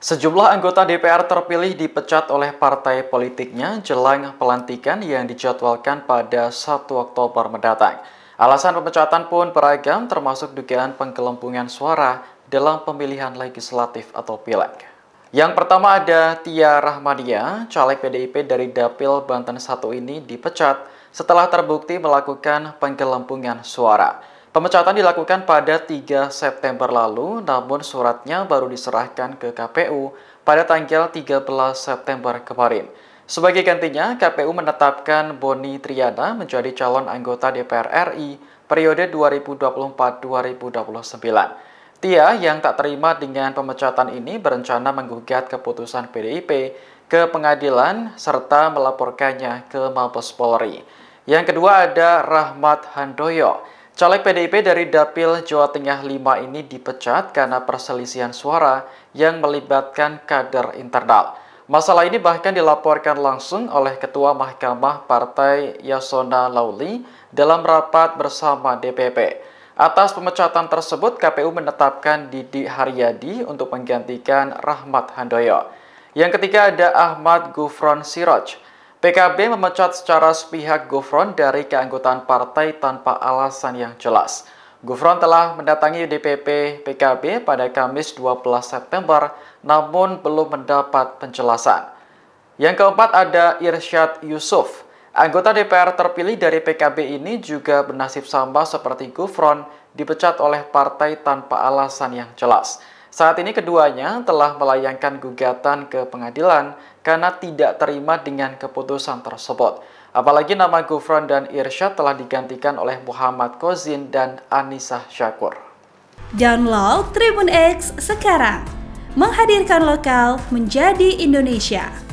Sejumlah anggota DPR terpilih dipecat oleh partai politiknya jelang pelantikan yang dijadwalkan pada 1 Oktober mendatang. Alasan pemecatan pun beragam termasuk dugaan penggelembungan suara dalam pemilihan legislatif atau pileg. Yang pertama ada Tia Rahmania, caleg PDIP dari Dapil Banten 1 ini dipecat setelah terbukti melakukan penggelembungan suara. Pemecatan dilakukan pada 3 September lalu, namun suratnya baru diserahkan ke KPU pada tanggal 13 September kemarin. Sebagai gantinya, KPU menetapkan Boni Triana menjadi calon anggota DPR RI periode 2024-2029. Tia yang tak terima dengan pemecatan ini berencana menggugat keputusan PDIP ke pengadilan serta melaporkannya ke Mabes Polri. Yang kedua ada Rahmat Handoyo. Caleg PDIP dari Dapil Jawa Tengah 5 ini dipecat karena perselisihan suara yang melibatkan kader internal. Masalah ini bahkan dilaporkan langsung oleh Ketua Mahkamah Partai Yasona Lauli dalam rapat bersama DPP. Atas pemecatan tersebut, KPU menetapkan Didi Haryadi untuk menggantikan Rahmat Handoyo. Yang ketiga ada Ahmad Gufron Siroj. PKB memecat secara sepihak Gufron dari keanggotaan partai tanpa alasan yang jelas. Gufron telah mendatangi DPP PKB pada Kamis 12 September, namun belum mendapat penjelasan. Yang keempat ada Irsyad Yusuf. Anggota DPR terpilih dari PKB ini juga bernasib sama seperti Gufron, dipecat oleh partai tanpa alasan yang jelas. Saat ini keduanya telah melayangkan gugatan ke pengadilan karena tidak terima dengan keputusan tersebut. Apalagi nama Gufron dan Irsyad telah digantikan oleh Muhammad Kozin dan Anissa Syakur. Download Tribun X sekarang, menghadirkan lokal menjadi Indonesia.